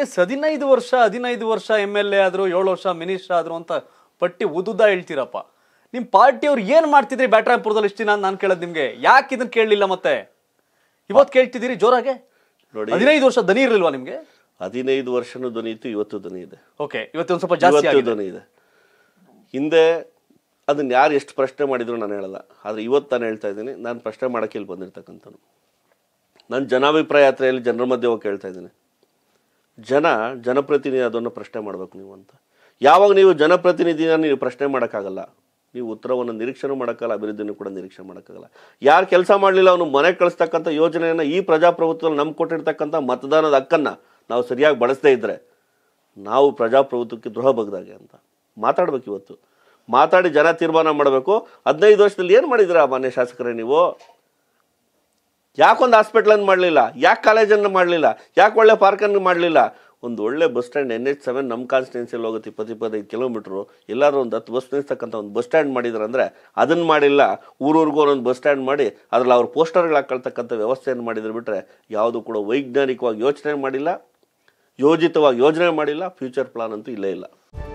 S ಹದಿನೈದು ವರ್ಷ ಹದಿನೈದು ವರ್ಷ ಎಮ್ ಎಲ್ ಎ ಆದರು ಏಳು ವರ್ಷ ಮಿನಿಸ್ಟರ್ ಆದ್ರು ಅಂತ ಪಟ್ಟಿ ಉದುದ ಹೇಳ್ತೀರಪ್ಪ ನಿಮ್ಮ ಪಾರ್ಟಿಯವ್ರು ಏನು ಮಾಡ್ತಿದ್ರಿ ಬ್ಯಾಟ್ರಾಯಪುರದಲ್ಲಿ ಇಷ್ಟು ದಿನ ಅಂತ ನಾನು ಕೇಳೋದು ನಿಮಗೆ ಯಾಕೆ ಇದನ್ನ ಕೇಳಲಿಲ್ಲ ಮತ್ತೆ ಇವತ್ತು ಕೇಳ್ತಿದ್ದೀರಿ ಜೋರಾಗೆ ನೋಡಿ ಹದಿನೈದು ವರ್ಷ ಧ್ವನಿ ಇರಲಿಲ್ವಾ ನಿಮಗೆ ಹದಿನೈದು ವರ್ಷನೂ ಧ್ವನಿ ಇತ್ತು ಇವತ್ತು ಧ್ವನಿ ಇದೆ ಓಕೆ ಒಂದು ಸ್ವಲ್ಪ ಜಾಸ್ತಿ ಧ್ವನಿ ಇದೆ ಹಿಂದೆ ಅದನ್ನ ಯಾರು ಎಷ್ಟು ಪ್ರಶ್ನೆ ಮಾಡಿದ್ರು ನಾನು ಹೇಳಲ್ಲ ಆದರೆ ಇವತ್ತು ನಾನು ಹೇಳ್ತಾ ಇದ್ದೀನಿ ನಾನು ಪ್ರಶ್ನೆ ಮಾಡೋಕ್ಕೆ ಇಲ್ಲಿ ಬಂದಿರ್ತಕ್ಕಂಥ ನಾನು ಜನಾಭಿಪ್ರಾಯ ಯಾತ್ರೆಯಲ್ಲಿ ಜನರ ಮಧ್ಯೆ ಹೋಗಿ ಕೇಳ್ತಾ ಇದ್ದೀನಿ ಜನ ಜನಪ್ರತಿನಿಧಿ ಅದನ್ನು ಪ್ರಶ್ನೆ ಮಾಡಬೇಕು ನೀವು ಅಂತ ಯಾವಾಗ ನೀವು ಜನಪ್ರತಿನಿಧಿನ ನೀವು ಪ್ರಶ್ನೆ ಮಾಡೋಕ್ಕಾಗಲ್ಲ ನೀವು ಉತ್ತರವನ್ನು ನಿರೀಕ್ಷಣೆ ಮಾಡೋಕ್ಕಲ್ಲ ಅಭಿವೃದ್ಧಿನೂ ಕೂಡ ನಿರೀಕ್ಷೆ ಮಾಡೋಕ್ಕಾಗಲ್ಲ ಯಾರು ಕೆಲಸ ಮಾಡಲಿಲ್ಲ ಅವನು ಮನೆ ಕಳಿಸ್ತಕ್ಕಂಥ ಯೋಜನೆಯನ್ನು ಈ ಪ್ರಜಾಪ್ರಭುತ್ವದಲ್ಲಿ ನಮ್ಗೆ ಕೊಟ್ಟಿರ್ತಕ್ಕಂಥ ಮತದಾನದ ಹಕ್ಕನ್ನು ನಾವು ಸರಿಯಾಗಿ ಬಳಸದೇ ಇದ್ದರೆ ನಾವು ಪ್ರಜಾಪ್ರಭುತ್ವಕ್ಕೆ ದ್ರೋಹ ಬಗ್ದಾಗೆ ಅಂತ ಮಾತಾಡಬೇಕು ಇವತ್ತು ಮಾತಾಡಿ ಜನ ತೀರ್ಮಾನ ಮಾಡಬೇಕು ಹದಿನೈದು ವರ್ಷದಲ್ಲಿ ಏನು ಆ ಮಾನ್ಯ ಶಾಸಕರೇ ನೀವು ಯಾಕೊಂದು ಹಾಸ್ಪಿಟ್ಲನ್ನು ಮಾಡಲಿಲ್ಲ ಯಾಕೆ ಕಾಲೇಜನ್ನು ಮಾಡಲಿಲ್ಲ ಯಾಕೆ ಒಳ್ಳೆ ಪಾರ್ಕನ್ನು ಮಾಡಲಿಲ್ಲ ಒಂದು ಒಳ್ಳೆ bus stand N H seven ನಮ್ಮ ಕಾನ್ಸ್ಟಿಟ್ಯೂನ್ಸಿಯಲ್ಲಿ ಹೋಗುತ್ತೆ ಇಪ್ಪತ್ತು ಇಪ್ಪತ್ತೈದು ಕಿಲೋಮೀಟ್ರು ಎಲ್ಲರೂ ಒಂದು ಹತ್ತು ಬಸ್ ನಿಲ್ಸ್ತಕ್ಕಂಥ ಒಂದು ಬಸ್ ಸ್ಟ್ಯಾಂಡ್ ಮಾಡಿದ್ರು ಅಂದರೆ ಅದನ್ನು ಮಾಡಿಲ್ಲ ಊರೂರಿಗೂ ಒಂದೊಂದು ಬಸ್ ಸ್ಟ್ಯಾಂಡ್ ಮಾಡಿ ಅದರಲ್ಲಿ ಅವ್ರ ಪೋಸ್ಟರ್ಗಳು ಹಾಕೊಳ್ತಕ್ಕಂಥ ವ್ಯವಸ್ಥೆಯನ್ನು ಮಾಡಿದ್ರು ಬಿಟ್ಟರೆ ಯಾವುದು ಕೂಡ ವೈಜ್ಞಾನಿಕವಾಗಿ ಯೋಚನೆ ಮಾಡಿಲ್ಲ ಯೋಜಿತವಾಗಿ ಯೋಜನೆ ಮಾಡಿಲ್ಲ ಫ್ಯೂಚರ್ ಪ್ಲಾನ್ ಅಂತೂ ಇಲ್ಲೇ ಇಲ್ಲ